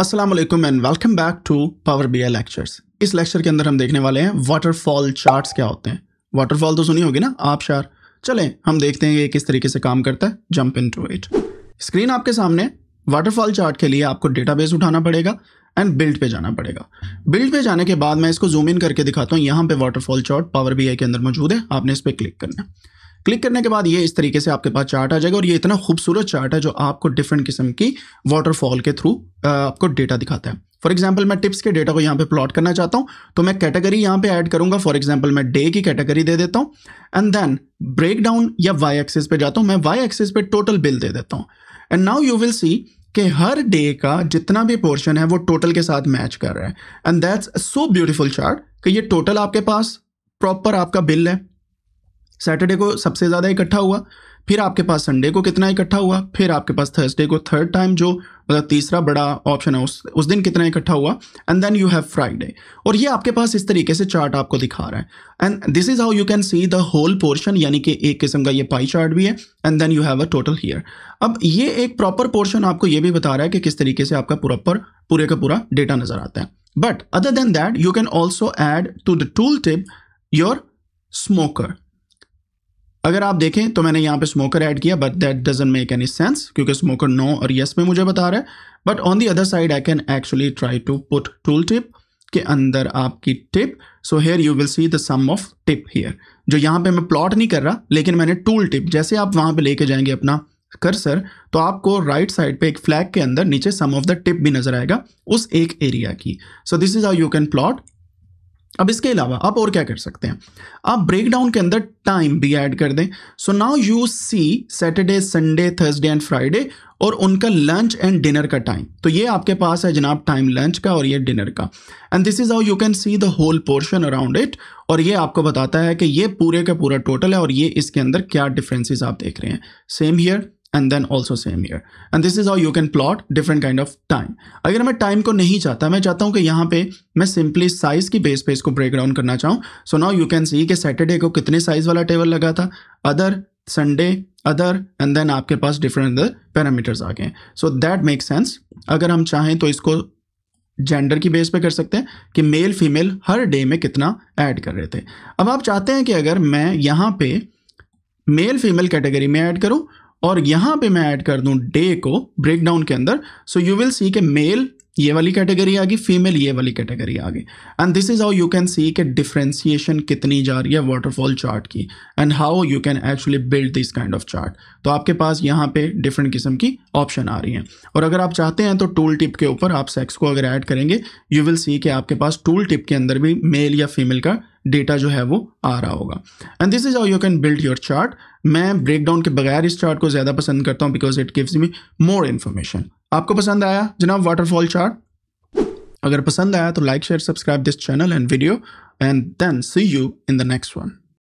Aslam and welcome back to power B lectures इस lecture के अंदर हम देखने वाले हैं वाटरफॉल चार्ट्स क्या होते हैं वाटरफॉल तो सुनी होगी ना आप शार चलें हम देखते हैं ये किस तरीके से काम करता है jump into it screen आपके सामने वाटरफॉल चार्ट के लिए आपको डेटाबेस उठाना पड़ेगा एंड बिल्ड पे जाना पड़ेगा बिल्ड पे जाने के बाद मैं इसको जूम इन करके दिखाता हूँ यहाँ पे वाटरफॉल चार्ट पावर बी के अंदर मौजूद है आपने इस पर क्लिक करना है क्लिक करने के बाद ये इस तरीके से आपके पास चार्ट आ जाएगा और ये इतना खूबसूरत चार्ट है जो आपको डिफरेंट किस्म की वाटरफॉल के थ्रू आपको डेटा दिखाता है फॉर एग्जाम्पल मैं टिप्स के डेटा को यहाँ पे प्लॉट करना चाहता हूँ तो मैं कैटेगरी यहाँ पे ऐड करूंगा फॉर एग्जाम्पल मैं डे की कैटेगरी दे देता हूँ एंड देन ब्रेक डाउन या वाई एक्सेस पे जाता हूँ मैं वाई एक्सेस पे टोटल बिल दे देता हूँ and now you will see कि हर डे का जितना भी पोर्शन है वो टोटल के साथ मैच कर रहा है and that's so beautiful chart कि ये टोटल आपके पास प्रॉपर आपका बिल है सैटरडे को सबसे ज़्यादा इकट्ठा हुआ फिर आपके पास संडे को कितना इकट्ठा हुआ फिर आपके पास थर्सडे को थर्ड टाइम जो मतलब तीसरा बड़ा ऑप्शन है उस उस दिन कितना इकट्ठा हुआ and then you have Friday और ये आपके पास इस तरीके से चार्ट आपको दिखा रहा है and this is how you can see the whole portion यानी कि एक किस्म का ये पाई चार्ट भी है and then you have a total here अब ये एक प्रॉपर पोर्शन आपको ये भी बता रहा है कि किस तरीके से आपका प्रॉपर पूरे का पूरा डेटा नजर आता है but other than that you can also add to the tool tip your smoker अगर आप देखें तो मैंने यहाँ पे स्मोकर ऐड किया but that doesn't make any sense क्योंकि स्मोकर नो और येस में मुझे बता रहा है but on the other side I can actually try to put tool tip के अंदर आपकी tip so here you will see the sum of tip hair जो यहाँ पे मैं प्लॉट नहीं कर रहा लेकिन मैंने टूल टिप जैसे आप वहाँ पे लेके जाएंगे अपना कर्सर तो आपको राइट right साइड पे एक फ्लैग के अंदर नीचे सम ऑफ द टिप भी नजर आएगा उस एक एरिया की so this is are you can plot अब इसके अलावा आप और क्या कर सकते हैं आप ब्रेकडाउन के अंदर टाइम भी ऐड कर दें so now you see Saturday Sunday Thursday and Friday और उनका लंच एंड डिनर का टाइम तो ये आपके पास है जनाब टाइम लंच का और ये डिनर का and this is how you can see the whole portion around it और ये आपको बताता है कि ये पूरे का पूरा टोटल है और ये इसके अंदर क्या डिफरेंसेस आप देख रहे हैं same here and then also same year and this is how you can plot different kind of time अगर main टाइम को नहीं चाहता मैं चाहता hu कि yahan pe मैं सिंपली साइज की बेस pe इसको ब्रेक डाउन करना चाहूँ so now you can see ki Saturday को कितने साइज वाला टेबल लगा था other Sunday other and then आपके पास डिफरेंट अदर पैरामीटर्स आ गए सो दैट मेक सेंस अगर हम चाहें तो इसको जेंडर की बेस पे कर सकते हैं कि मेल फीमेल हर डे में कितना ऐड कर रहे थे अब आप चाहते हैं कि अगर मैं यहाँ पे मेल फीमेल कैटेगरी में ऐड करूँ और यहाँ पे मैं ऐड कर दूँ डे को ब्रेकडाउन के अंदर सो यू विल सी के मेल ये वाली कैटेगरी आ गई फीमेल ये वाली कैटेगरी आ गई and this is how you can see के डिफ्रेंसिएशन कितनी जा रही है वाटरफॉल चार्ट की and how you can actually build this kind of chart तो आपके पास यहाँ पे डिफरेंट किस्म की ऑप्शन आ रही हैं और अगर आप चाहते हैं तो टूल टिप के ऊपर आप सेक्स को अगर ऐड करेंगे यू विल सी कि आपके पास टूल टिप के अंदर भी मेल या फीमेल का डेटा जो है वो आ रहा होगा and this is how you can build your chart मैं ब्रेकडाउन के बगैर इस चार्ट को ज़्यादा पसंद करता हूँ because it gives me more information आपको पसंद आया जनाब वाटरफॉल चार्ट अगर पसंद आया तो like share subscribe this channel and video and then see you in the next one